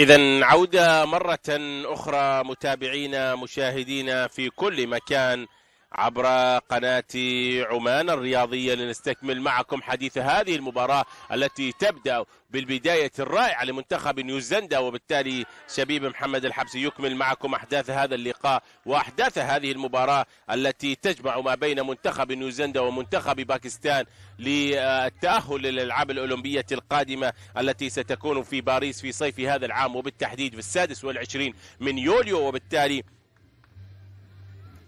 إذا عودة مرة أخرى متابعينا مشاهدينا في كل مكان عبر قناة عمان الرياضية لنستكمل معكم حديث هذه المباراة التي تبدأ بالبداية الرائعة لمنتخب نيوزيلندا وبالتالي شبيب محمد الحبسي يكمل معكم أحداث هذا اللقاء وأحداث هذه المباراة التي تجمع ما بين منتخب نيوزيلندا ومنتخب باكستان للتأهل للألعاب الأولمبية القادمة التي ستكون في باريس في صيف هذا العام وبالتحديد في السادس والعشرين من يوليو وبالتالي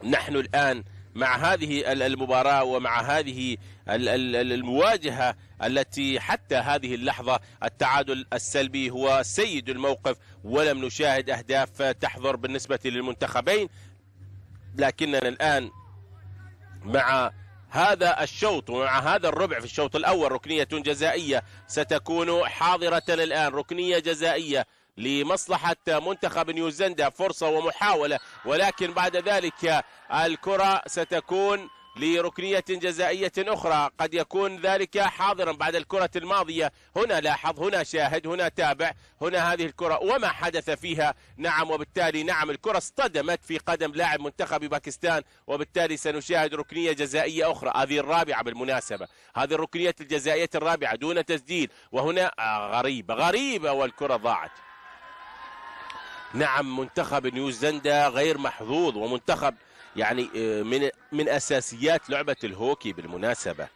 نحن الآن مع هذه المباراة ومع هذه المواجهة التي حتى هذه اللحظة التعادل السلبي هو سيد الموقف ولم نشاهد أهداف تحضر بالنسبة للمنتخبين لكننا الآن مع هذا الشوط ومع هذا الربع في الشوط الأول ركنية جزائية ستكون حاضرة الآن ركنية جزائية لمصلحة منتخب نيوزيلندا فرصة ومحاولة ولكن بعد ذلك الكرة ستكون لركنية جزائية أخرى قد يكون ذلك حاضرا بعد الكرة الماضية هنا لاحظ هنا شاهد هنا تابع هنا هذه الكرة وما حدث فيها نعم وبالتالي نعم الكرة اصطدمت في قدم لاعب منتخب باكستان وبالتالي سنشاهد ركنية جزائية أخرى هذه الرابعة بالمناسبة هذه الركنية الجزائية الرابعة دون تسديد وهنا غريبة غريبة والكرة ضاعت نعم منتخب نيوزيلندا غير محظوظ ومنتخب يعني آه، من من اساسيات لعبه الهوكي بالمناسبه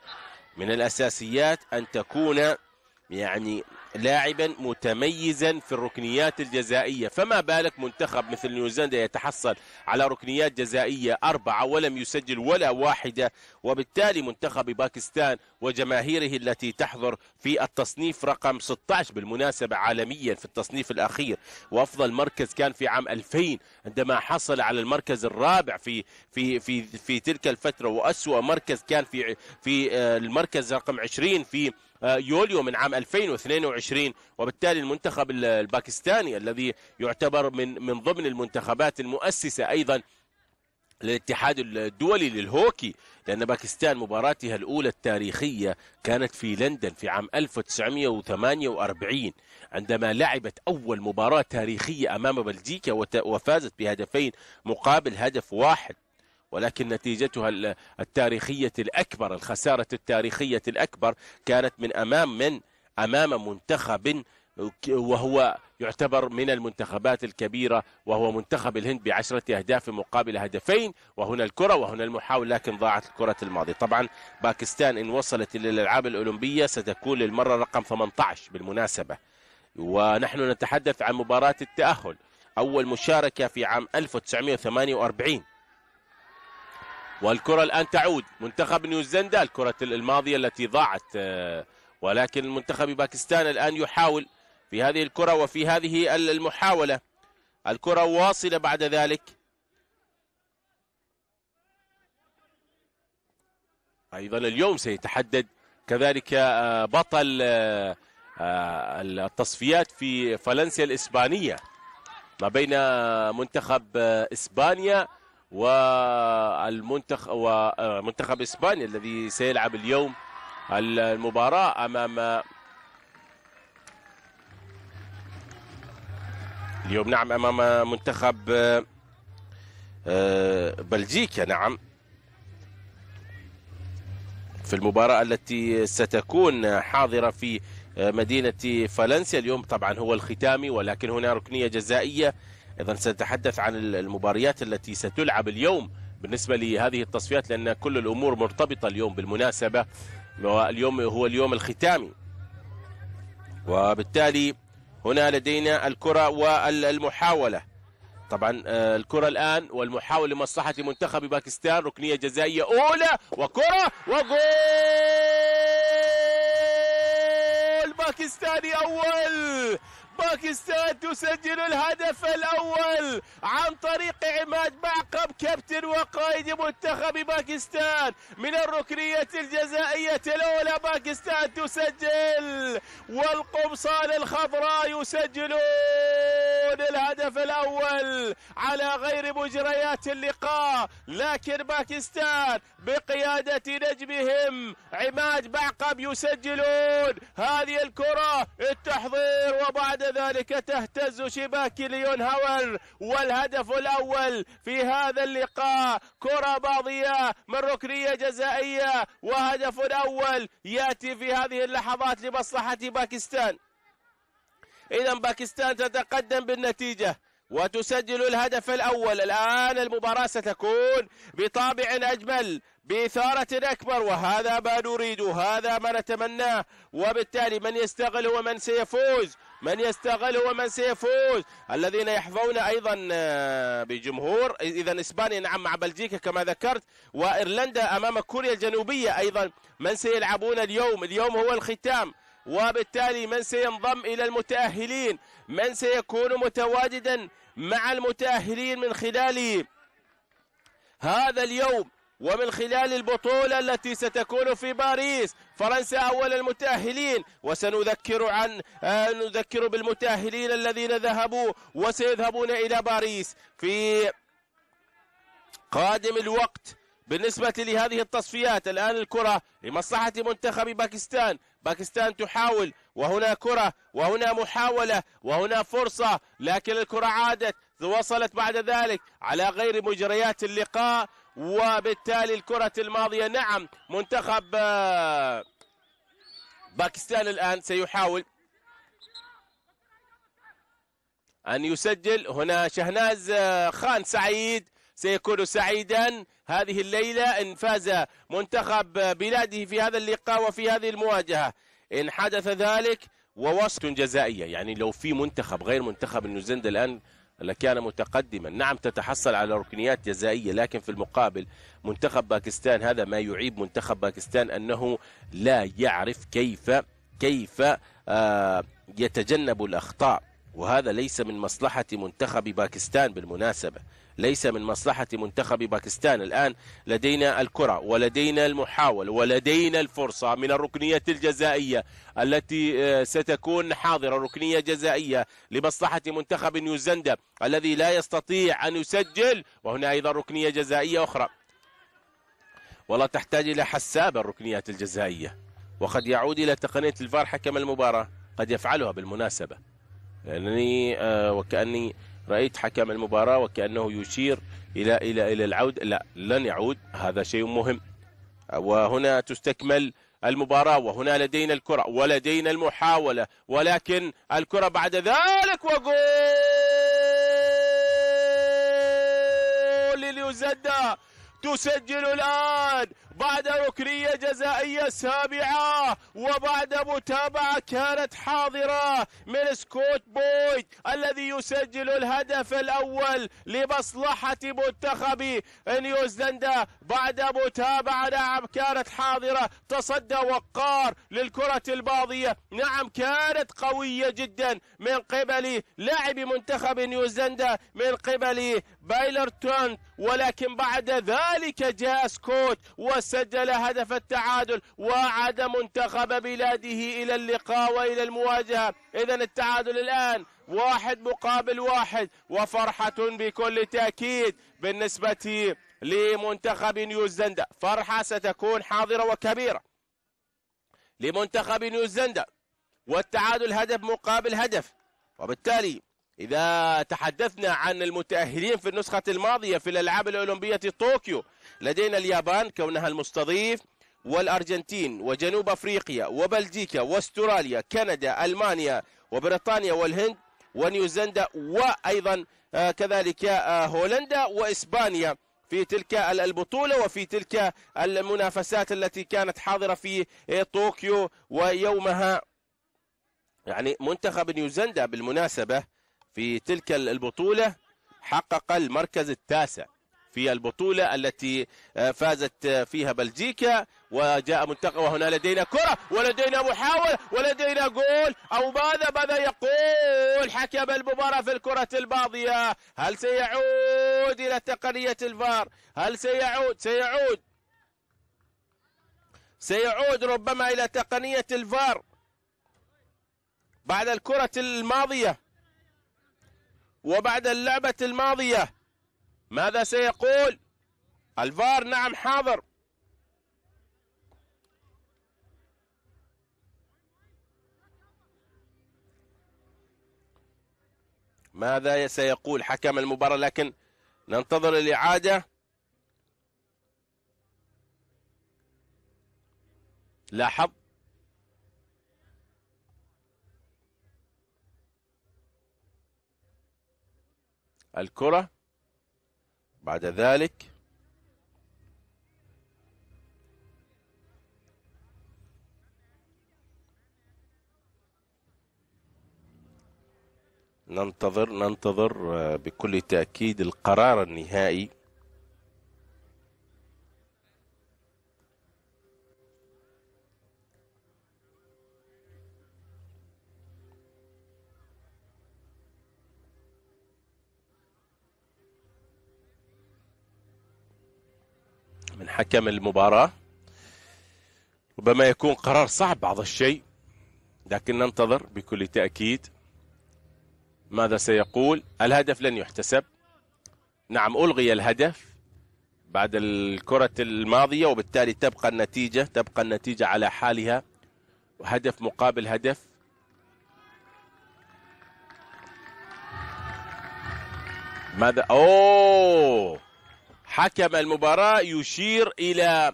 من الاساسيات ان تكون يعني لاعبا متميزا في الركنيات الجزائية فما بالك منتخب مثل نيوزيلندا يتحصل على ركنيات جزائية أربعة ولم يسجل ولا واحدة وبالتالي منتخب باكستان وجماهيره التي تحضر في التصنيف رقم 16 بالمناسبة عالميا في التصنيف الأخير وأفضل مركز كان في عام 2000 عندما حصل على المركز الرابع في في في في تلك الفترة وأسوأ مركز كان في في آه، المركز رقم 20 في آه، يوليو من عام 2022 وبالتالي المنتخب الباكستاني الذي يعتبر من من ضمن المنتخبات المؤسسه ايضا للاتحاد الدولي للهوكي لأن باكستان مباراتها الأولى التاريخية كانت في لندن في عام 1948 عندما لعبت أول مباراة تاريخية أمام بلجيكا وفازت بهدفين مقابل هدف واحد ولكن نتيجتها التاريخية الأكبر الخسارة التاريخية الأكبر كانت من أمام من أمام منتخب وهو يعتبر من المنتخبات الكبيرة وهو منتخب الهند بعشرة أهداف مقابل هدفين وهنا الكرة وهنا المحاولة لكن ضاعت الكرة الماضية طبعا باكستان إن وصلت إلى الألعاب الأولمبية ستكون للمرة رقم 18 بالمناسبة ونحن نتحدث عن مباراة التأهل أول مشاركة في عام 1948 والكرة الآن تعود منتخب نيوزيلندا الكرة الماضية التي ضاعت آه، ولكن المنتخب باكستان الآن يحاول في هذه الكرة وفي هذه المحاولة الكرة واصلة بعد ذلك أيضا اليوم سيتحدد كذلك آه، بطل آه، التصفيات في فالنسيا الإسبانية ما بين منتخب إسبانيا والمنتخب ومنتخب اسبانيا الذي سيلعب اليوم المباراة امام اليوم نعم امام منتخب آه، بلجيكا نعم في المباراة التي ستكون حاضرة في آه، مدينة فالنسيا اليوم طبعا هو الختامي ولكن هنا ركنية جزائية ايضا سنتحدث عن المباريات التي ستلعب اليوم بالنسبه لهذه التصفيات لان كل الامور مرتبطه اليوم بالمناسبه واليوم هو اليوم الختامي وبالتالي هنا لدينا الكره والمحاوله طبعا آه، الكره الان والمحاوله لمصلحه منتخب باكستان ركنيه جزائيه اولى وكره وجول باكستاني اول باكستان تسجل الهدف الأول عن طريق عماد معقب كابتن وقائد منتخب باكستان من الركنية الجزائية الأولى باكستان تسجل والقمصان الخضراء يسجلون الهدف الأول على غير مجريات اللقاء لكن باكستان بقيادة نجمهم عماد بعقب يسجلون هذه الكرة التحضير وبعد ذلك تهتز شباك ليون هاور والهدف الأول في هذا اللقاء كرة باضية من ركنية جزائية وهدف أول يأتي في هذه اللحظات لمصلحة باكستان إذا باكستان تتقدم بالنتيجة وتسجل الهدف الأول الآن المباراة ستكون بطابع أجمل بإثارة أكبر وهذا ما نريد هذا ما نتمناه وبالتالي من يستغل هو من سيفوز من يستغل هو من سيفوز الذين يحظون أيضا آه، بجمهور إذا إسبانيا نعم مع بلجيكا كما ذكرت وإيرلندا أمام كوريا الجنوبية أيضا من سيلعبون اليوم اليوم هو الختام وبالتالي من سينضم إلى المتأهلين من سيكون متواجدا مع المتأهلين من خلال هذا اليوم ومن خلال البطولة التي ستكون في باريس فرنسا أول المتأهلين وسنذكر عن آه، نذكر بالمتأهلين الذين ذهبوا وسيذهبون إلى باريس في قادم الوقت بالنسبة لهذه التصفيات الآن الكرة لمصلحة منتخب باكستان باكستان تحاول وهنا كرة وهنا محاولة وهنا فرصة لكن الكرة عادت وصلت بعد ذلك على غير مجريات اللقاء وبالتالي الكرة الماضية نعم منتخب آه، باكستان الآن سيحاول أن يسجل هنا شهناز آه، خان سعيد سيكون سعيدا هذه الليلة إن فاز منتخب بلاده في هذا اللقاء وفي هذه المواجهة إن حدث ذلك ووصفة جزائية يعني لو في منتخب غير منتخب نيوزيلندا الآن لكان متقدما نعم تتحصل على ركنيات جزائية لكن في المقابل منتخب باكستان هذا ما يعيب منتخب باكستان أنه لا يعرف كيف كيف آه، يتجنب الأخطاء وهذا ليس من مصلحة منتخب باكستان بالمناسبة ليس من مصلحة منتخب باكستان الآن لدينا الكرة ولدينا المحاول ولدينا الفرصة من الركنية الجزائية التي آه، ستكون حاضرة ركنية جزائية لمصلحة منتخب نيوزيلندا الذي لا يستطيع أن يسجل وهنا أيضا ركنية جزائية أخرى والله تحتاج إلى حساب الركنيات الجزائية وقد يعود إلى تقنية الفار حكم المباراة قد يفعلها بالمناسبة لأنني آه، وكأني رأيت حكم المباراة وكأنه يشير إلى إلى إلى العود لا لن يعود هذا شيء مهم وهنا تستكمل المباراة وهنا لدينا الكرة ولدينا المحاولة ولكن الكرة بعد ذلك وجول لليوزدا تسجل الآن بعد ركنية جزائية سابعة وبعد متابعة كانت حاضرة من سكوت بويد الذي يسجل الهدف الأول لمصلحة منتخب نيوزيلندا بعد متابعة نعم كانت حاضرة تصدى وقار للكرة الباضية نعم كانت قوية جدا من قبل لاعب منتخب نيوزيلندا من قبل بايلر تونت ولكن بعد ذلك جاء سكوت وس سجل هدف التعادل وعاد منتخب بلاده إلى اللقاء وإلى المواجهة إذا التعادل الآن واحد مقابل واحد وفرحة بكل تأكيد بالنسبة لمنتخب نيوزيلندا فرحة ستكون حاضرة وكبيرة لمنتخب نيوزيلندا والتعادل هدف مقابل هدف وبالتالي إذا تحدثنا عن المتأهلين في النسخة الماضية في الألعاب الأولمبية طوكيو لدينا اليابان كونها المستضيف والأرجنتين وجنوب أفريقيا وبلجيكا واستراليا كندا ألمانيا وبريطانيا والهند ونيوزيلندا وأيضا آه، كذلك آه، هولندا وإسبانيا في تلك البطولة وفي تلك المنافسات التي كانت حاضرة في آه، طوكيو ويومها يعني منتخب نيوزيلندا بالمناسبة في تلك البطولة حقق المركز التاسع في البطولة التي آه، فازت آه، فيها بلجيكا وجاء منتقى وهنا لدينا كرة ولدينا محاولة ولدينا جول أو ماذا ماذا يقول حكم المباراة في الكرة الماضية هل سيعود إلى تقنية الفار هل سيعود سيعود سيعود ربما إلى تقنية الفار بعد الكرة الماضية وبعد اللعبة الماضية ماذا سيقول الفار نعم حاضر ماذا سيقول حكم المباراة لكن ننتظر الإعادة لاحظ الكرة بعد ذلك ننتظر ننتظر آه، بكل تأكيد القرار النهائي من حكم المباراة ربما يكون قرار صعب بعض الشيء لكن ننتظر بكل تأكيد ماذا سيقول الهدف لن يحتسب نعم ألغي الهدف بعد الكرة الماضية وبالتالي تبقى النتيجة تبقى النتيجة على حالها وهدف مقابل هدف ماذا أوه حكم المباراة يشير إلى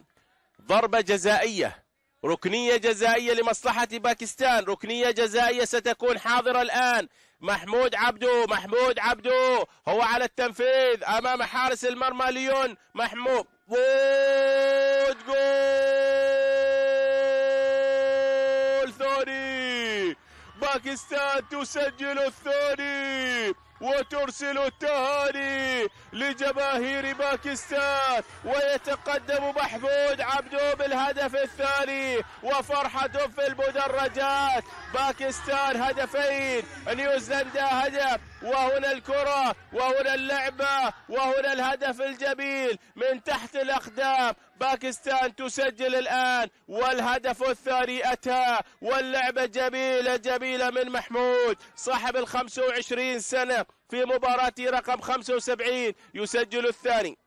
ضربة جزائية ركنية جزائية لمصلحة باكستان ركنية جزائية ستكون حاضرة الآن محمود عبدو محمود عبدو هو على التنفيذ أمام حارس المرمى ليون محمود جول ثاني باكستان تسجل الثاني وترسل التهاني لجماهير باكستان ويتقدم محمود عبدو بالهدف الثاني وفرحة في المدرجات باكستان هدفين نيوزيلندا هدف وهنا الكرة وهنا اللعبة وهنا الهدف الجميل من تحت الأقدام باكستان تسجل الآن والهدف الثاني أتى واللعبة جميلة جميلة من محمود صاحب الخمسة 25 سنة في مباراة رقم 75 يسجل الثاني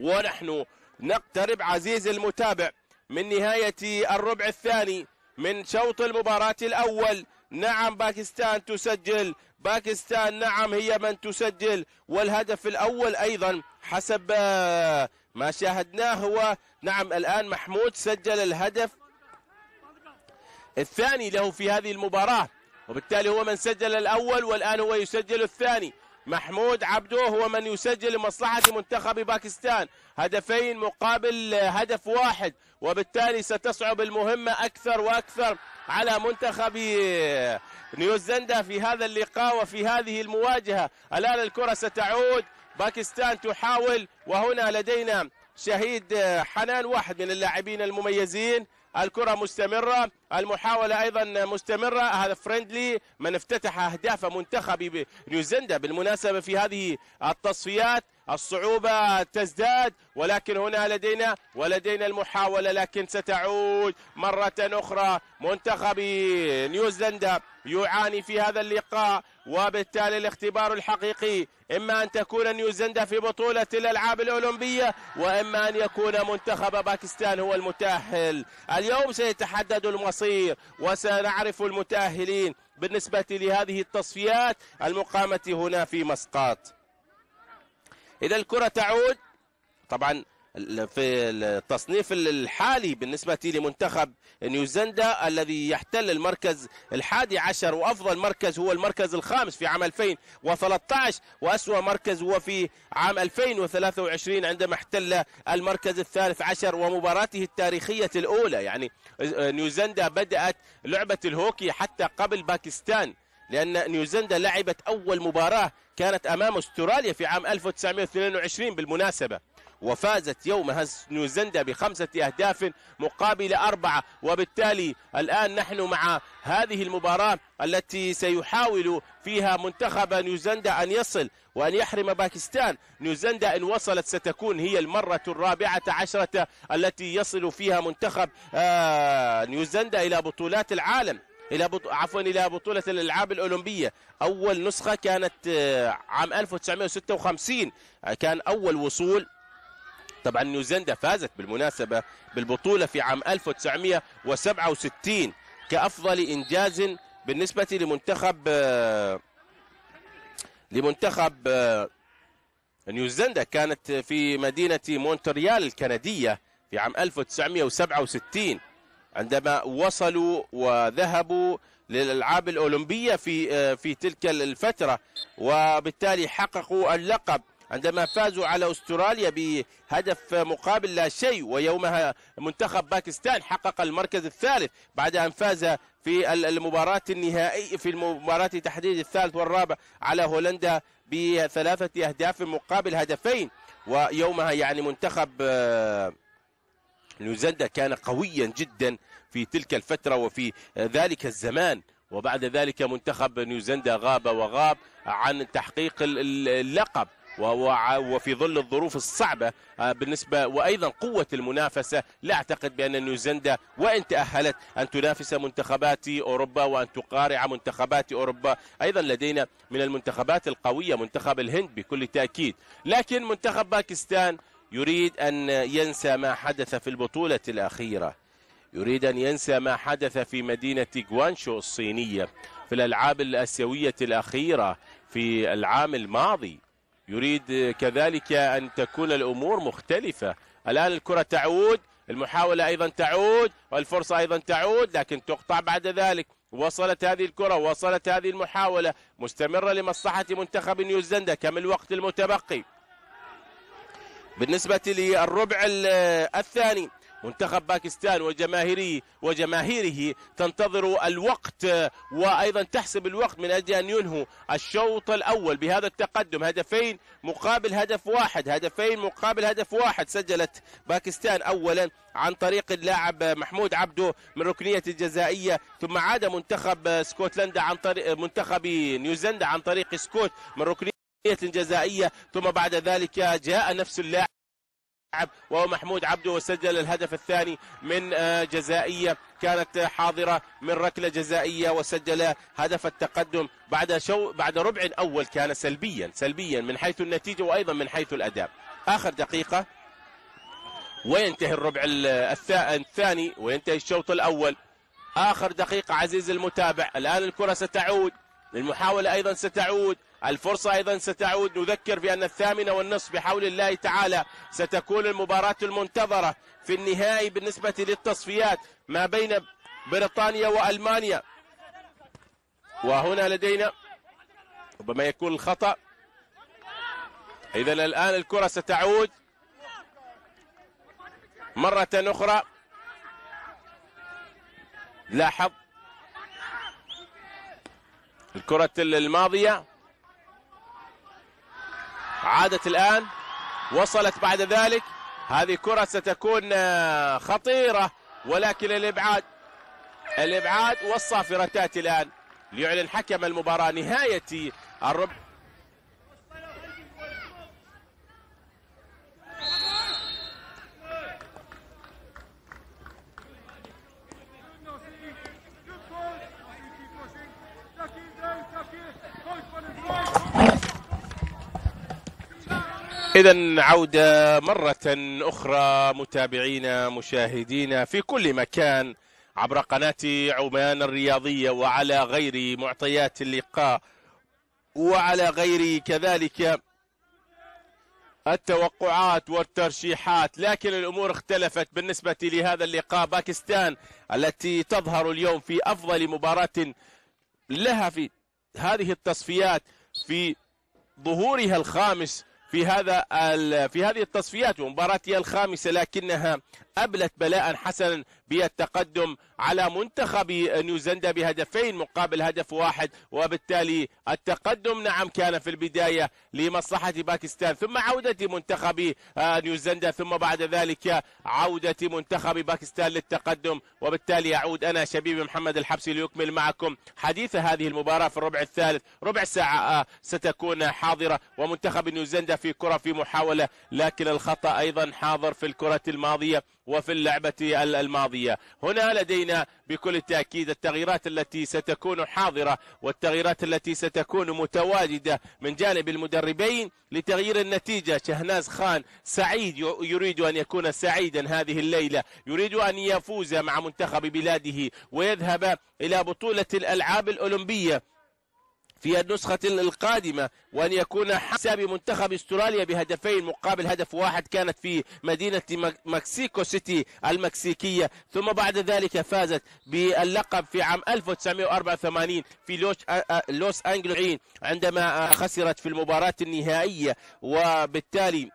ونحن نقترب عزيزي المتابع من نهاية الربع الثاني من شوط المباراة الأول نعم باكستان تسجل باكستان نعم هي من تسجل والهدف الأول أيضا حسب آه، ما شاهدناه هو نعم الآن محمود سجل الهدف الثاني له في هذه المباراة وبالتالي هو من سجل الأول والآن هو يسجل الثاني محمود عبدو هو من يسجل لمصلحة منتخب باكستان هدفين مقابل آه، هدف واحد وبالتالي ستصعب المهمة أكثر وأكثر على منتخب نيوزيلندا في هذا اللقاء وفي هذه المواجهة الآن الكرة ستعود باكستان تحاول وهنا لدينا شهيد حنان واحد من اللاعبين المميزين الكرة مستمرة المحاولة أيضا مستمرة هذا فريندلي من افتتح أهداف منتخب نيوزيلندا بالمناسبة في هذه التصفيات الصعوبة تزداد ولكن هنا لدينا ولدينا المحاولة لكن ستعود مرة أخرى منتخب نيوزيلندا يعاني في هذا اللقاء وبالتالي الاختبار الحقيقي إما أن تكون نيوزيلندا في بطولة الألعاب الأولمبية وإما أن يكون منتخب باكستان هو المتأهل اليوم سيتحدد المصير وسنعرف المتأهلين بالنسبة لهذه التصفيات المقامة هنا في مسقط إذا الكرة تعود طبعا في التصنيف الحالي بالنسبة لمنتخب نيوزيلندا الذي يحتل المركز الحادي عشر وأفضل مركز هو المركز الخامس في عام 2013 وأسوأ مركز هو في عام 2023 عندما احتل المركز الثالث عشر ومباراته التاريخية الأولى يعني نيوزيلندا بدأت لعبة الهوكي حتى قبل باكستان لأن نيوزيلندا لعبت أول مباراة كانت أمام أستراليا في عام 1922 بالمناسبة وفازت يومها نيوزيلندا بخمسة أهداف مقابل أربعة وبالتالي الآن نحن مع هذه المباراة التي سيحاول فيها منتخب نيوزيلندا أن يصل وأن يحرم باكستان نيوزيلندا إن وصلت ستكون هي المرة الرابعة عشرة التي يصل فيها منتخب آه، نيوزيلندا إلى بطولات العالم الى بط... عفوا الى بطوله الالعاب الاولمبيه اول نسخه كانت آه، عام 1956 آه، كان اول وصول طبعا نيوزيلندا فازت بالمناسبه بالبطوله في عام 1967 كافضل انجاز بالنسبه لمنتخب آه، لمنتخب نيوزيلندا كانت في مدينه مونتريال الكنديه في عام 1967 عندما وصلوا وذهبوا للالعاب الاولمبيه في آه، في تلك الفتره وبالتالي حققوا اللقب عندما فازوا على استراليا بهدف مقابل لا شيء ويومها منتخب باكستان حقق المركز الثالث بعد ان فاز في المباراة النهائية في المباراة تحديد الثالث والرابع على هولندا بثلاثة اهداف مقابل هدفين ويومها يعني منتخب آه لوزندا كان قويا جدا في تلك الفترة وفي ذلك الزمان وبعد ذلك منتخب نيوزيلندا غاب وغاب عن تحقيق اللقب وفي ظل الظروف الصعبة آه، بالنسبة وأيضا قوة المنافسة لا أعتقد بأن نيوزيلندا وإن تأهلت أن تنافس منتخبات أوروبا وأن تقارع منتخبات أوروبا أيضا لدينا من المنتخبات القوية منتخب الهند بكل تأكيد لكن منتخب باكستان يريد أن ينسى ما حدث في البطولة الأخيرة يريد أن ينسى ما حدث في مدينة جوانشو الصينية في الألعاب الأسيوية الأخيرة في العام الماضي يريد كذلك أن تكون الأمور مختلفة الآن الكرة تعود المحاولة أيضا تعود والفرصة أيضا تعود لكن تقطع بعد ذلك وصلت هذه الكرة وصلت هذه المحاولة مستمرة لمصلحة منتخب نيوزيلندا كم الوقت المتبقي بالنسبة للربع الثاني منتخب باكستان وجماهيره وجماهيره تنتظر الوقت وايضا تحسب الوقت من اجل ان ينهوا الشوط الاول بهذا التقدم هدفين مقابل هدف واحد هدفين مقابل هدف واحد سجلت باكستان اولا عن طريق اللاعب محمود عبده من ركنيه الجزائيه ثم عاد منتخب سكوتلندا عن طريق منتخب نيوزيلندا عن طريق سكوت من ركنيه جزائية ثم بعد ذلك جاء نفس اللاعب وهو محمود عبده وسجل الهدف الثاني من آه، جزائية كانت حاضرة من ركلة جزائية وسجل هدف التقدم بعد شو بعد ربع أول كان سلبيا سلبيا من حيث النتيجة وأيضا من حيث الأداء آخر دقيقة وينتهي الربع الثاني وينتهي الشوط الأول آخر دقيقة عزيزي المتابع الآن الكرة ستعود المحاولة أيضا ستعود الفرصة أيضا ستعود نذكر بأن الثامنة والنصف بحول الله تعالى ستكون المباراة المنتظرة في النهائي بالنسبة للتصفيات ما بين بريطانيا وألمانيا وهنا لدينا ربما يكون الخطأ إذا الآن الكرة ستعود مرة أخرى لاحظ الكرة الماضية عادت الآن وصلت بعد ذلك هذه كرة ستكون آه، خطيرة ولكن الإبعاد الإبعاد والصافرة تأتي الآن ليعلن حكم المباراة نهاية الربع إذا عودة مرة أخرى متابعينا مشاهدينا في كل مكان عبر قناة عمان الرياضية وعلى غير معطيات اللقاء وعلى غير كذلك التوقعات والترشيحات لكن الأمور اختلفت بالنسبة لهذا اللقاء باكستان التي تظهر اليوم في أفضل مباراة لها في هذه التصفيات في ظهورها الخامس في هذا في هذه التصفيات ومباراتها الخامسه لكنها أبلت بلاء حسنا بالتقدم على منتخب نيوزيلندا بهدفين مقابل هدف واحد وبالتالي التقدم نعم كان في البداية لمصلحة باكستان ثم عودة منتخب آه، نيوزيلندا ثم بعد ذلك عودة منتخب باكستان للتقدم وبالتالي يعود أنا شبيب محمد الحبسي ليكمل معكم حديث هذه المباراة في الربع الثالث ربع ساعة آه، ستكون حاضرة ومنتخب نيوزيلندا في كرة في محاولة لكن الخطأ أيضا حاضر في الكرة الماضية وفي اللعبة الماضية هنا لدينا بكل تأكيد التغييرات التي ستكون حاضرة والتغييرات التي ستكون متواجدة من جانب المدربين لتغيير النتيجة شهناز خان سعيد يريد أن يكون سعيدا هذه الليلة يريد أن يفوز مع منتخب بلاده ويذهب إلى بطولة الألعاب الأولمبية في النسخة القادمة وأن يكون حساب منتخب استراليا بهدفين مقابل هدف واحد كانت في مدينة مكسيكو سيتي المكسيكية ثم بعد ذلك فازت باللقب في عام 1984 في لوش لوس أنجلوين عندما خسرت في المباراة النهائية وبالتالي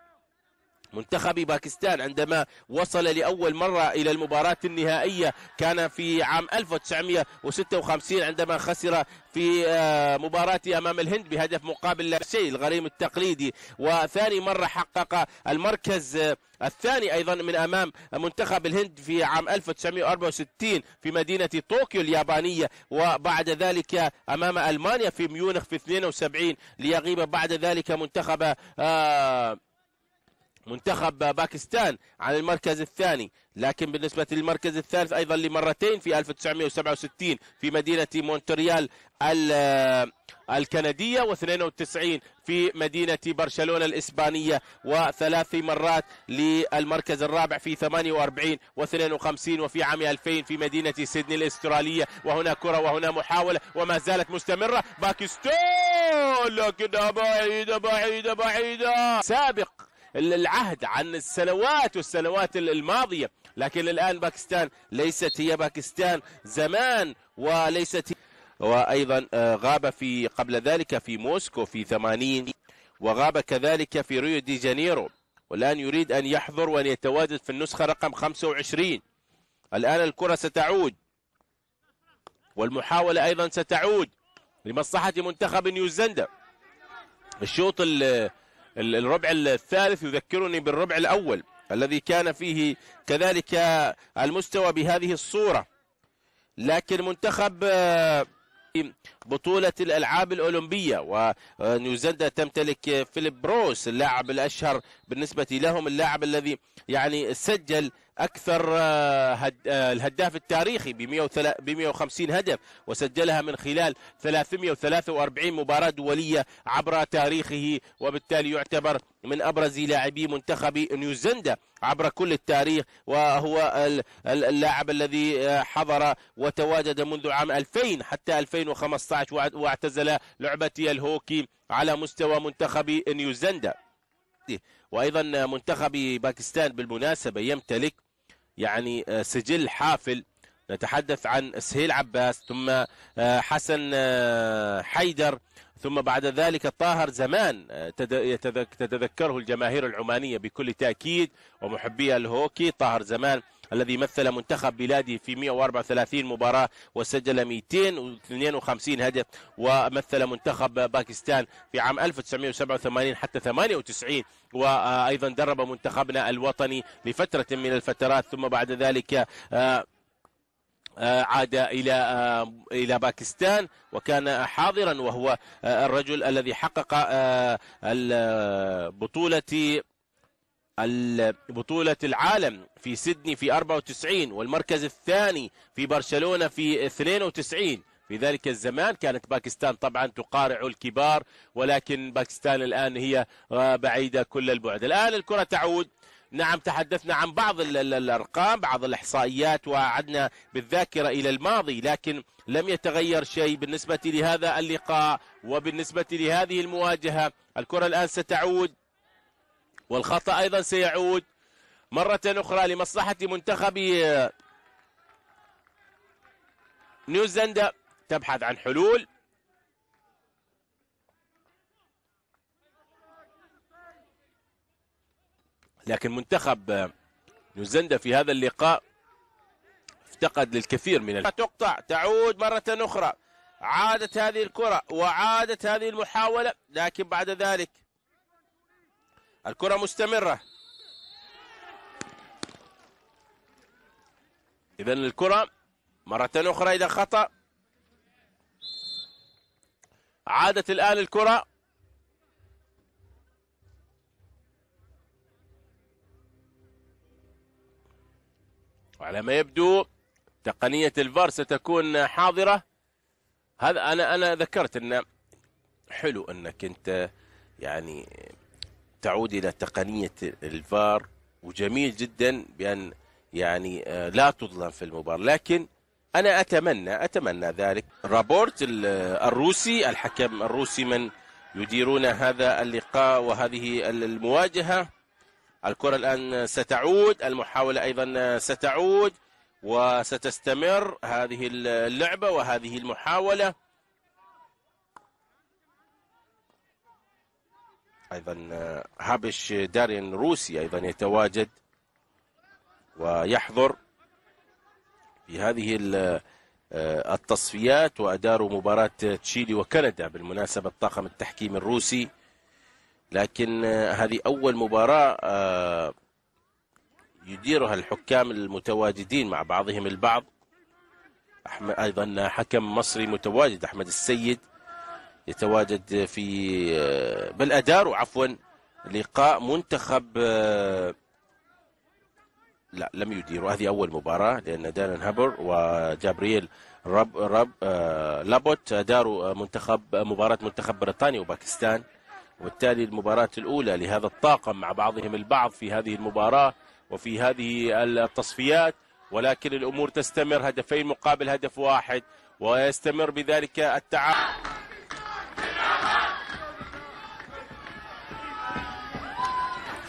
منتخب باكستان عندما وصل لأول مرة إلى المباراة النهائية كان في عام 1956 عندما خسر في آه، مباراة أمام الهند بهدف مقابل لا شيء الغريم التقليدي وثاني مرة حقق المركز آه، الثاني أيضا من أمام منتخب الهند في عام 1964 في مدينة طوكيو اليابانية وبعد ذلك أمام ألمانيا في ميونخ في 72 ليغيب بعد ذلك منتخب آه منتخب باكستان على المركز الثاني لكن بالنسبة للمركز الثالث أيضا لمرتين في 1967 في مدينة مونتريال الكندية و92 في مدينة برشلونة الإسبانية وثلاث مرات للمركز الرابع في 48 و52 وفي عام 2000 في مدينة سيدني الأسترالية وهنا كرة وهنا محاولة وما زالت مستمرة باكستان لكنها بعيدة بعيدة بعيدة سابق العهد عن السنوات والسنوات الماضية لكن الآن باكستان ليست هي باكستان زمان وليست هي وأيضا آه، غاب في قبل ذلك في موسكو في ثمانين وغاب كذلك في ريو دي جانيرو والآن يريد أن يحضر وأن يتواجد في النسخة رقم 25 الآن الكرة ستعود والمحاولة أيضا ستعود لمصلحة منتخب نيوزيلندا الشوط الربع الثالث يذكرني بالربع الأول الذي كان فيه كذلك المستوى بهذه الصورة لكن منتخب آه، بطولة الألعاب الأولمبية ونيوزيلندا آه، تمتلك فيليب بروس اللاعب الأشهر بالنسبة لهم اللاعب الذي يعني سجل اكثر آه، آه، الهداف التاريخي ب 150 هدف وسجلها من خلال 343 مباراه دوليه عبر تاريخه وبالتالي يعتبر من ابرز لاعبي منتخب نيوزيلندا عبر كل التاريخ وهو اللاعب الذي آه، حضر وتواجد منذ عام 2000 حتى 2015 واعتزل لعبه الهوكي على مستوى منتخب نيوزيلندا وايضا منتخب باكستان بالمناسبه يمتلك يعني آه، سجل حافل نتحدث عن سهيل عباس ثم آه، حسن آه، حيدر ثم بعد ذلك طاهر زمان تتذكره الجماهير العمانيه بكل تاكيد ومحبي الهوكي طاهر زمان الذي مثل منتخب بلادي في 134 مباراة وسجل 252 هدف ومثل منتخب باكستان في عام 1987 حتى 98 وأيضا درب منتخبنا الوطني لفترة من الفترات ثم بعد ذلك آه، آه، عاد الى آه، الى باكستان وكان حاضرا وهو الرجل الذي حقق البطوله بطولة العالم في سيدني في 94 والمركز الثاني في برشلونة في 92 في ذلك الزمان كانت باكستان طبعا تقارع الكبار ولكن باكستان الآن هي آه، بعيدة كل البعد الآن الكرة تعود نعم تحدثنا عن بعض الأرقام بعض الإحصائيات وعدنا بالذاكرة إلى الماضي لكن لم يتغير شيء بالنسبة لهذا اللقاء وبالنسبة لهذه المواجهة الكرة الآن ستعود والخطأ أيضا سيعود مرة أخرى لمصلحة منتخب نيوزيلندا تبحث عن حلول لكن منتخب نيوزيلندا في هذا اللقاء افتقد للكثير من تقطع تعود مرة أخرى عادت هذه الكرة وعادت هذه المحاولة لكن بعد ذلك الكرة مستمرة إذا الكرة مرة أخرى إذا خطأ عادت الآن الكرة وعلى ما يبدو تقنية الفار ستكون حاضرة هذا أنا أنا ذكرت أن حلو أنك أنت يعني تعود الى تقنيه الفار وجميل جدا بان يعني آه، لا تظلم في المباراه لكن انا اتمنى اتمنى ذلك رابورت آه، الروسي الحكم الروسي من يديرون هذا اللقاء وهذه المواجهه الكره الان ستعود المحاوله ايضا ستعود وستستمر هذه اللعبه وهذه المحاوله أيضا آه، هابش دارين روسي أيضا يتواجد ويحضر في هذه آه، آه، التصفيات وأداروا مباراة تشيلي وكندا بالمناسبة الطاقم التحكيم الروسي لكن هذه أول مباراة يديرها الحكام المتواجدين مع بعضهم البعض أحمد أيضا حكم مصري متواجد أحمد السيد يتواجد في آه، بل أداروا عفوا لقاء منتخب آه، لا لم يديروا هذه أول مباراة لأن دانن هابر وجابرييل رب رب آه، لابوت أداروا منتخب مباراة منتخب بريطانيا وباكستان وبالتالي المباراة الأولى لهذا الطاقم مع بعضهم البعض في هذه المباراة وفي هذه التصفيات ولكن الأمور تستمر هدفين مقابل هدف واحد ويستمر بذلك التعامل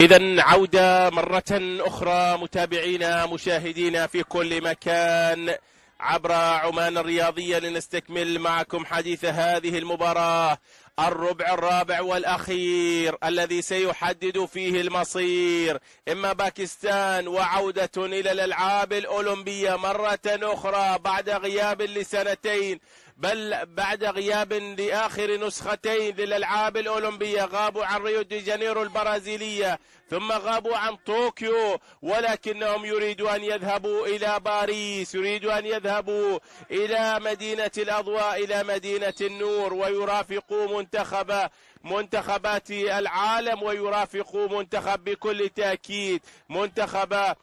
إذا عودة مرة أخرى متابعينا مشاهدينا في كل مكان عبر عمان الرياضية لنستكمل معكم حديث هذه المباراة الربع الرابع والأخير الذي سيحدد فيه المصير إما باكستان وعودة إلى الألعاب الأولمبية مرة أخرى بعد غياب لسنتين بل بعد غياب لآخر نسختين للألعاب الأولمبية غابوا عن ريو دي جانيرو البرازيلية ثم غابوا عن طوكيو ولكنهم يريدوا أن يذهبوا إلى باريس يريدوا أن يذهبوا إلى مدينة الأضواء إلى مدينة النور ويرافقوا منتخب منتخبات العالم ويرافقوا منتخب بكل تأكيد منتخب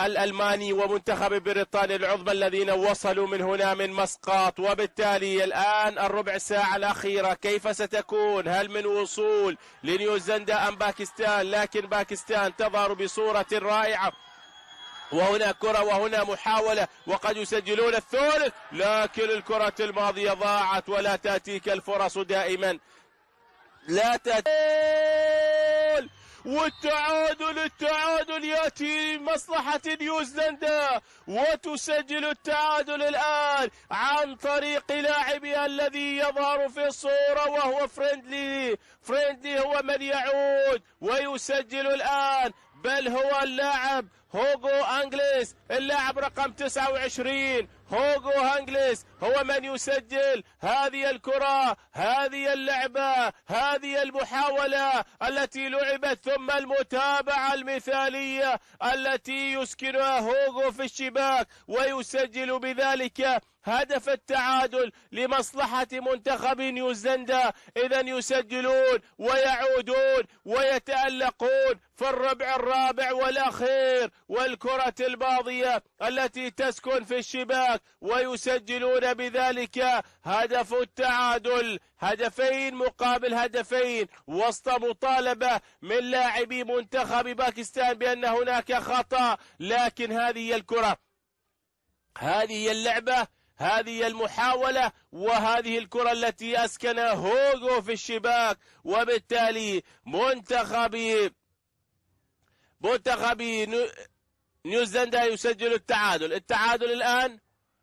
الألماني ومنتخب بريطانيا العظمى الذين وصلوا من هنا من مسقط وبالتالي الآن الربع ساعة الأخيرة كيف ستكون هل من وصول لنيوزيلندا أم باكستان لكن باكستان تظهر بصورة رائعة وهنا كرة وهنا محاولة وقد يسجلون الثالث لكن الكرة الماضية ضاعت ولا تأتيك الفرص دائما لا تأتيك والتعادل التعادل ياتي مصلحه نيوزيلندا وتسجل التعادل الان عن طريق لاعبها الذي يظهر في الصوره وهو فريندلي فريندلي هو من يعود ويسجل الان بل هو اللاعب هوغو أنجليس اللاعب رقم 29 هوغو أنجليس هو من يسجل هذه الكرة هذه اللعبة هذه المحاولة التي لعبت ثم المتابعة المثالية التي يسكنها هوغو في الشباك ويسجل بذلك هدف التعادل لمصلحة منتخب نيوزيلندا إذا يسجلون ويعودون ويتألقون في الربع الرابع والأخير والكرة الباضية التي تسكن في الشباك ويسجلون بذلك هدف التعادل هدفين مقابل هدفين وسط مطالبة من لاعبي منتخب باكستان بأن هناك خطأ لكن هذه هي الكرة هذه هي اللعبة هذه المحاولة وهذه الكرة التي أسكن هوغو في الشباك وبالتالي منتخبي منتخبي نيوزيلندا يسجل التعادل التعادل الآن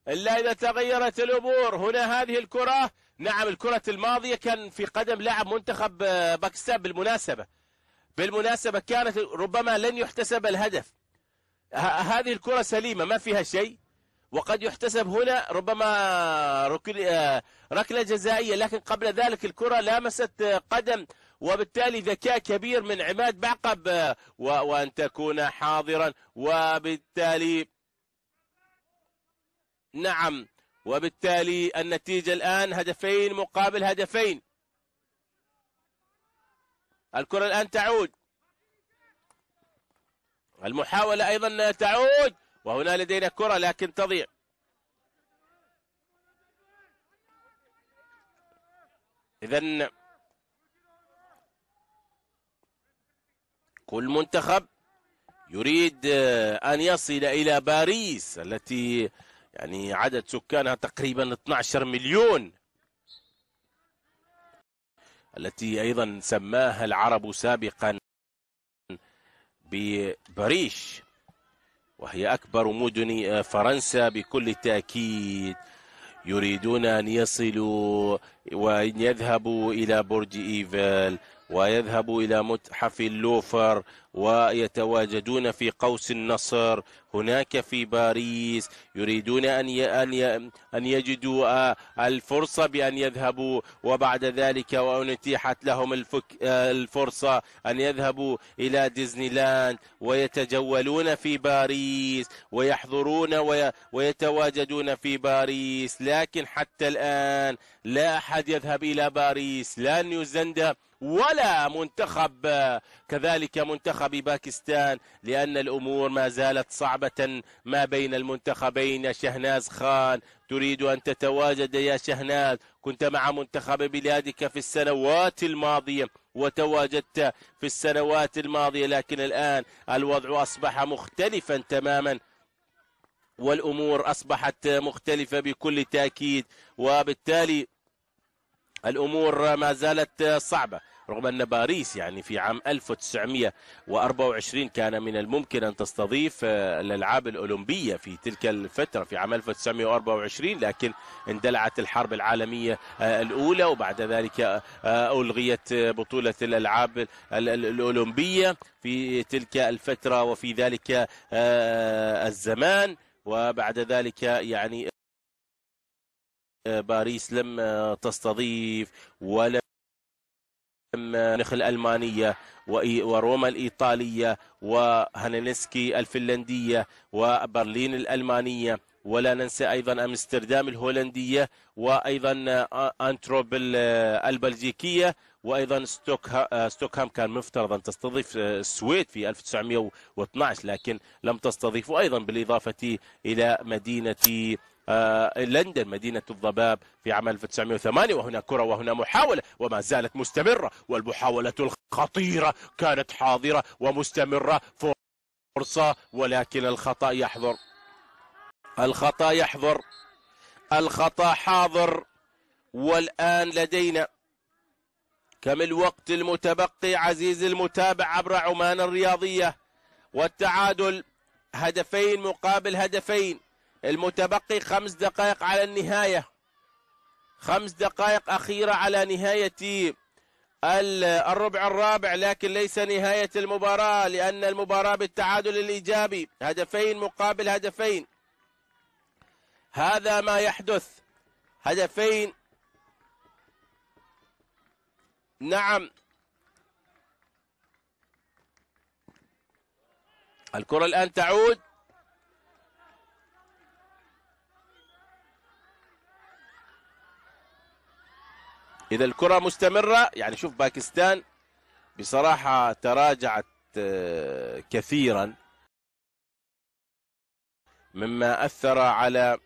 إلا إذا تغيرت الأمور هنا هذه الكرة نعم الكرة الماضية كان في قدم لاعب منتخب آه، باكستان بالمناسبة بالمناسبة كانت ربما لن يحتسب الهدف هذه الكرة سليمة ما فيها شيء وقد يحتسب هنا ربما آه، آه، ركلة جزائية لكن قبل ذلك الكرة لامست قدم وبالتالي ذكاء كبير من عماد بعقب آه، وأن تكون حاضرا وبالتالي نعم وبالتالي النتيجة الآن هدفين مقابل هدفين الكرة الآن تعود المحاولة أيضا تعود وهنا لدينا كرة لكن تضيع إذا كل منتخب يريد آه، أن يصل إلى باريس التي يعني عدد سكانها تقريبا 12 مليون التي أيضا سماها العرب سابقا بباريش وهي أكبر مدن آه، فرنسا بكل تأكيد يريدون أن يصلوا وأن يذهبوا إلى برج إيفل ويذهب إلى متحف اللوفر ويتواجدون في قوس النصر هناك في باريس يريدون أن أن أن يجدوا آه، الفرصة بأن يذهبوا وبعد ذلك وأن أتيحت لهم آه، الفرصة أن يذهبوا إلى ديزني لاند ويتجولون في باريس ويحضرون ويتواجدون في باريس لكن حتى الآن لا أحد يذهب إلى باريس لا نيوزيلندا ولا منتخب كذلك منتخب باكستان لأن الأمور ما زالت صعبة ما بين المنتخبين شهناز خان تريد أن تتواجد يا شهناز كنت مع منتخب بلادك في السنوات الماضية وتواجدت في السنوات الماضية لكن الآن الوضع أصبح مختلفا تماما والأمور أصبحت مختلفة بكل تأكيد وبالتالي الأمور ما زالت صعبة رغم أن باريس يعني في عام 1924 كان من الممكن أن تستضيف آه، الألعاب الأولمبية في تلك الفترة في عام 1924 لكن اندلعت الحرب العالمية آه، الأولى وبعد ذلك آه، ألغيت بطولة الألعاب الأولمبية في تلك الفترة وفي ذلك الزمان وبعد ذلك يعني باريس لم تستضيف ولم ميونخ الألمانية وروما الإيطالية وهننسكي الفنلندية وبرلين الألمانية ولا ننسى أيضا أمستردام الهولندية وأيضا أنتروب البلجيكية وأيضا ستوكهام كان مفترض أن تستضيف آه، السويد في 1912 لكن لم تستضيف وأيضا بالإضافة إلى مدينة آه، لندن مدينة الضباب في عام 1908 وهنا كرة وهنا محاولة وما زالت مستمرة والمحاولة الخطيرة كانت حاضرة ومستمرة فرصة ولكن الخطأ يحضر الخطأ يحضر الخطأ حاضر والآن لدينا كم الوقت المتبقي عزيزي المتابع عبر عمان الرياضية والتعادل هدفين مقابل هدفين المتبقي خمس دقائق على النهاية خمس دقائق أخيرة على نهاية الربع الرابع لكن ليس نهاية المباراة لأن المباراة بالتعادل الإيجابي هدفين مقابل هدفين هذا ما يحدث هدفين نعم الكرة الآن تعود إذا الكرة مستمرة يعني شوف باكستان بصراحة تراجعت آه، كثيرا مما أثر على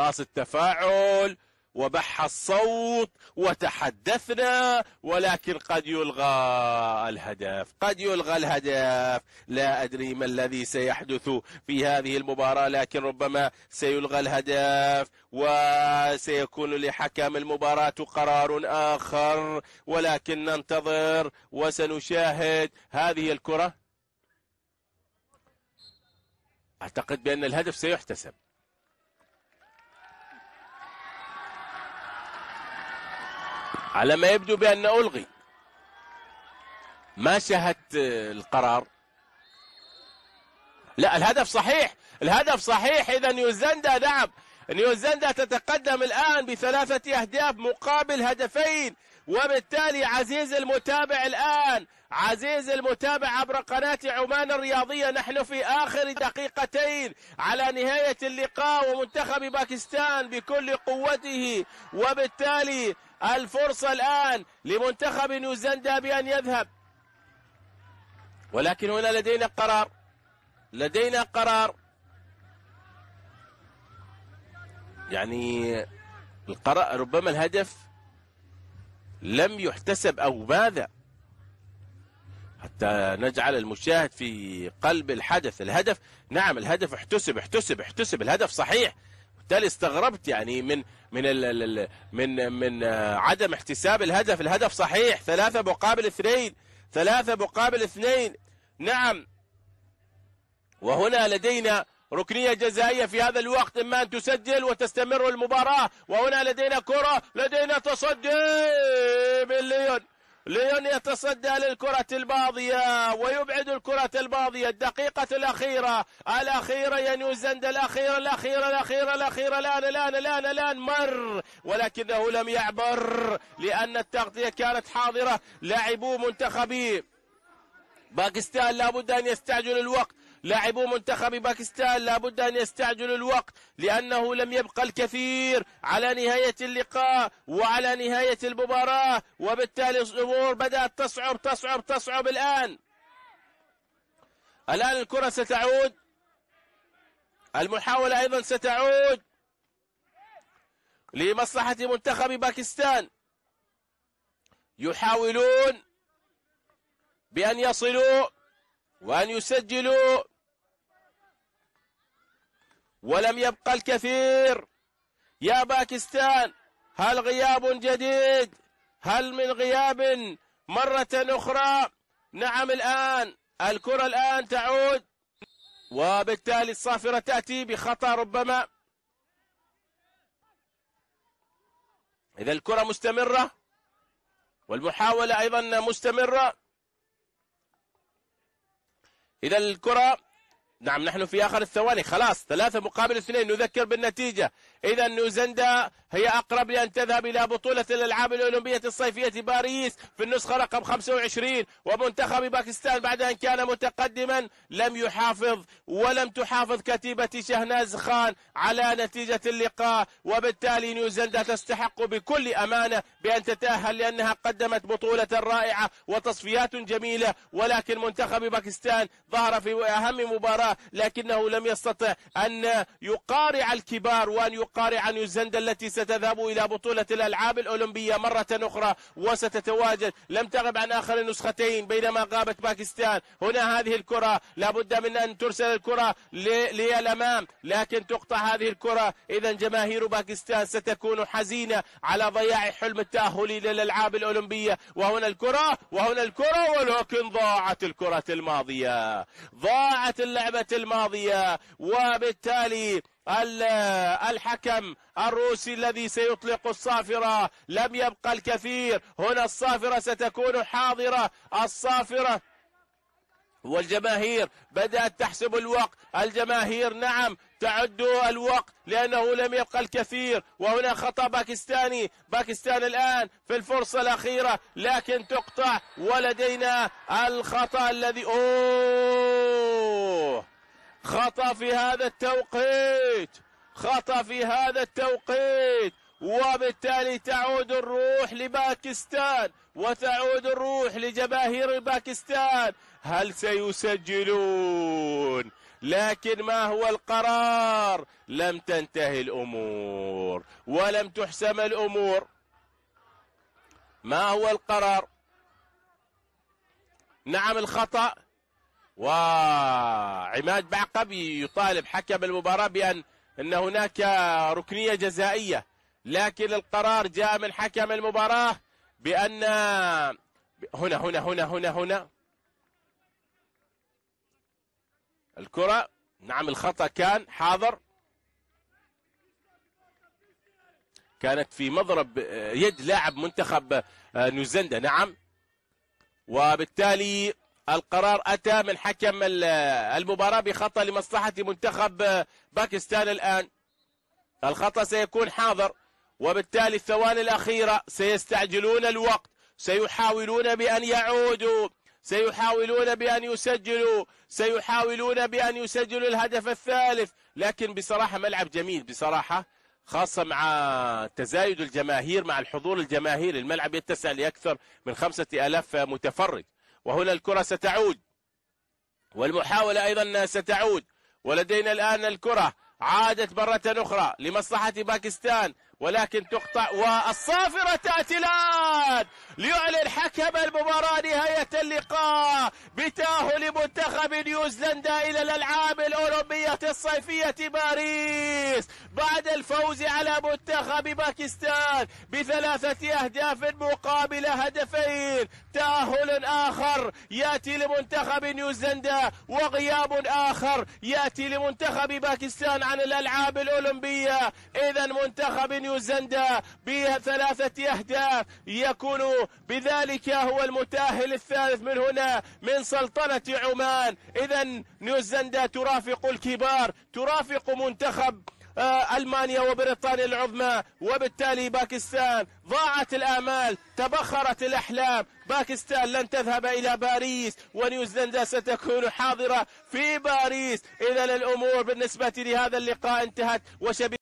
راس التفاعل وبح الصوت وتحدثنا ولكن قد يلغى الهدف قد يلغى الهدف لا أدري ما الذي سيحدث في هذه المباراة لكن ربما سيلغى الهدف وسيكون لحكم المباراة قرار آخر ولكن ننتظر وسنشاهد هذه الكرة أعتقد بأن الهدف سيحتسب على ما يبدو بأن ألغي ما شهدت القرار لا الهدف صحيح الهدف صحيح إذا نيوزيلندا نعم نيوزيلندا تتقدم الآن بثلاثة أهداف مقابل هدفين وبالتالي عزيز المتابع الآن عزيز المتابع عبر قناة عمان الرياضية نحن في آخر دقيقتين على نهاية اللقاء ومنتخب باكستان بكل قوته وبالتالي الفرصة الآن لمنتخب نيوزيلندا بأن يذهب ولكن هنا لدينا قرار لدينا قرار يعني القرار ربما الهدف لم يحتسب أو ماذا حتى نجعل المشاهد في قلب الحدث الهدف نعم الهدف احتسب احتسب احتسب الهدف صحيح بالتالي استغربت يعني من من الـ من من عدم احتساب الهدف الهدف صحيح ثلاثة مقابل اثنين ثلاثة مقابل اثنين نعم وهنا لدينا ركنية جزائية في هذا الوقت إما أن تسجل وتستمر المباراة وهنا لدينا كرة لدينا تصدي بالليون ليون يتصدى للكرة الباضية ويبعد الكرة الباضية الدقيقة الأخيرة الأخيرة يا نيوزيلندا الأخيرة الأخيرة الأخيرة الأخيرة الآن الآن الآن الآن مر ولكنه لم يعبر لأن التغطية كانت حاضرة لاعبو منتخبي باكستان لابد أن يستعجل الوقت لاعبو منتخب باكستان لابد أن يستعجلوا الوقت لأنه لم يبقى الكثير على نهاية اللقاء وعلى نهاية المباراة وبالتالي الأمور بدأت تصعب تصعب تصعب الآن الآن الكرة ستعود المحاولة أيضا ستعود لمصلحة منتخب باكستان يحاولون بأن يصلوا وأن يسجلوا ولم يبقى الكثير يا باكستان هل غياب جديد هل من غياب مرة أخرى نعم الآن الكرة الآن تعود وبالتالي الصافرة تأتي بخطأ ربما إذا الكرة مستمرة والمحاولة أيضا مستمرة إذا الكرة نعم نحن في آخر الثواني خلاص ثلاثة مقابل اثنين نذكر بالنتيجة إذا نيوزندا هي أقرب لأن تذهب إلى بطولة الألعاب الأولمبية الصيفية باريس في النسخة رقم 25 ومنتخب باكستان بعد أن كان متقدما لم يحافظ ولم تحافظ كتيبة شهناز خان على نتيجة اللقاء وبالتالي نيوزندا تستحق بكل أمانة بأن تتأهل لأنها قدمت بطولة رائعة وتصفيات جميلة ولكن منتخب باكستان ظهر في أهم مباراة لكنه لم يستطع أن يقارع الكبار وأن يقارع القارعة نيوزلندا التي ستذهب إلى بطولة الألعاب الأولمبية مرة أخرى وستتواجد لم تغب عن آخر النسختين بينما غابت باكستان هنا هذه الكرة لابد من أن ترسل الكرة للأمام لكن تقطع هذه الكرة إذا جماهير باكستان ستكون حزينة على ضياع حلم التأهل إلى الألعاب الأولمبية وهنا الكرة وهنا الكرة ولكن ضاعت الكرة الماضية ضاعت اللعبة الماضية وبالتالي الحكم الروسي الذي سيطلق الصافرة لم يبقى الكثير هنا الصافرة ستكون حاضرة الصافرة والجماهير بدأت تحسب الوقت الجماهير نعم تعد الوقت لأنه لم يبقى الكثير وهنا خطأ باكستاني باكستان الآن في الفرصة الأخيرة لكن تقطع ولدينا الخطأ الذي أوه خطا في هذا التوقيت خطا في هذا التوقيت وبالتالي تعود الروح لباكستان وتعود الروح لجماهير باكستان هل سيسجلون لكن ما هو القرار لم تنتهي الامور ولم تحسم الامور ما هو القرار نعم الخطا وعماد بعقبي يطالب حكم المباراة بأن أن هناك ركنية جزائية لكن القرار جاء من حكم المباراة بأن هنا هنا هنا هنا هنا الكرة نعم الخطأ كان حاضر كانت في مضرب يد لاعب منتخب نيوزيلندا نعم وبالتالي القرار أتى من حكم المباراة بخطأ لمصلحة منتخب باكستان الآن الخطأ سيكون حاضر وبالتالي الثواني الأخيرة سيستعجلون الوقت سيحاولون بأن يعودوا سيحاولون بأن يسجلوا سيحاولون بأن يسجلوا الهدف الثالث لكن بصراحة ملعب جميل بصراحة خاصة مع تزايد الجماهير مع الحضور الجماهيري الملعب يتسع لأكثر من خمسة ألاف متفرج وهنا الكرة ستعود والمحاولة أيضا ستعود ولدينا الآن الكرة عادت مرة أخرى لمصلحة باكستان ولكن تقطع والصافرة تأتي الآن ليعلن حكم المباراة نهاية اللقاء بتأهل منتخب نيوزيلندا إلى الألعاب الأولمبية الصيفية باريس بعد الفوز على منتخب باكستان بثلاثة أهداف مقابل هدفين تأهل آخر يأتي لمنتخب نيوزيلندا وغياب آخر يأتي لمنتخب باكستان عن الألعاب الأولمبية إذا منتخب نيوزلندا يزندى بثلاثة أهداف يكون بذلك هو المتأهل الثالث من هنا من سلطنة عمان إذا نيوزيلندا ترافق الكبار ترافق منتخب آه، ألمانيا وبريطانيا العظمى وبالتالي باكستان ضاعت الآمال تبخرت الأحلام باكستان لن تذهب إلى باريس ونيوزيلندا ستكون حاضرة في باريس إذا الأمور بالنسبة لهذا اللقاء انتهت وشبيه